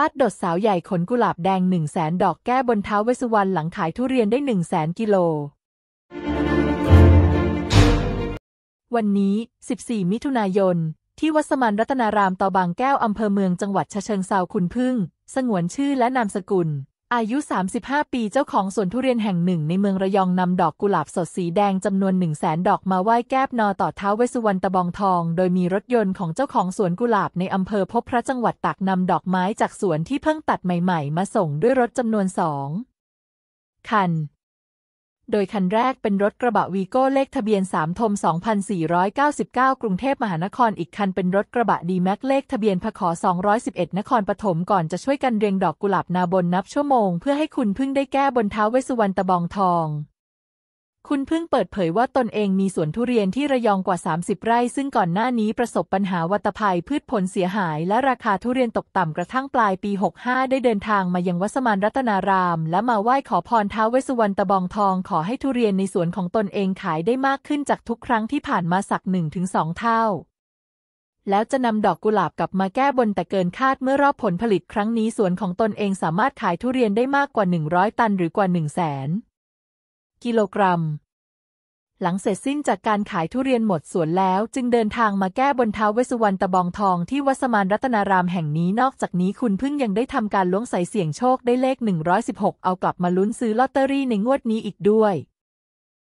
ปาดดดสาวใหญ่ขนกุหลาบแดงหนึ่งแสนดอกแก้บนเท้าเวสุวรรณหลังขายทุเรียนได้หนึ่งแสนกิโล วันนี้ 14 มิถุนายน ที่วัสมันรัตนารามต่อบางแก้วอำเภอเมืองจังหวัดชะเชิงเซาคุณพึ่ง สงวนชื่อและนามสกุลอายุ 35 ปี เจ้าของสวนทุเรียนแห่งหนึ่ง ในเมืองระยองนำดอกกุหลาบสดสีแดง จำนวนหนึ่งแสนดอกมาไหว้แก้บนอต่อเท้าเวสุวรรณตะบองทอง โดยมีรถยนต์ของเจ้าของสวนกุหลาบในอำเภอพบพระจังหวัดตากนำดอกไม้จากสวนที่เพิ่งตัดใหม่ ๆ มาส่งด้วยรถจำนวนสองคันโดยคันแรกเป็นรถกระบะวีโก้เลขทะเบียน 3 ทม 2499 กรุงเทพมหานคร อีกคันเป็นรถกระบะดีแม็กเลขทะเบียนพขอ211 นครปฐมก่อนจะช่วยกันเรียงดอกกุหลาบนาบนนับชั่วโมงเพื่อให้คุณพึ่งได้แก้บนเท้าเวสสุวรรณตะบองทองคุณเพิ่งเปิดเผยว่าตนเองมีสวนทุเรียนที่ระยองกว่า 30 ไร่ ซึ่งก่อนหน้านี้ประสบปัญหาวัตภัย พืชผลเสียหาย และราคาทุเรียนตกต่ำกระทั่งปลายปี 65 ได้เดินทางมายังวัสมานรัตนาราม และมาไหว้ขอพรท้าวเวสสุวรรณตะบองทอง ขอให้ทุเรียนในสวนของตนเองขายได้มากขึ้นจากทุกครั้งที่ผ่านมาสัก 1-2 เท่า แล้วจะนำดอกกุหลาบกลับมาแก้บนแต่เกินคาดเมื่อรอบผลผลิตครั้งนี้สวนของตนเองสามารถขายทุเรียนได้มากกว่า 100 ตันหรือกว่า 1 0 0 0 0แสนกิโลกรัม หลังเสร็จสิ้นจากการขายทุเรียนหมดสวนแล้ว จึงเดินทางมาแก้บนท้าวเวสสุวรรณตะบองทองที่วัดสมานรัตนารามแห่งนี้นอกจากนี้คุณพึ่งยังได้ทำการล้วงใส่เสี่ยงโชคได้เลข 116 เอากลับมาลุ้นซื้อลอตเตอรี่ในงวดนี้อีกด้วย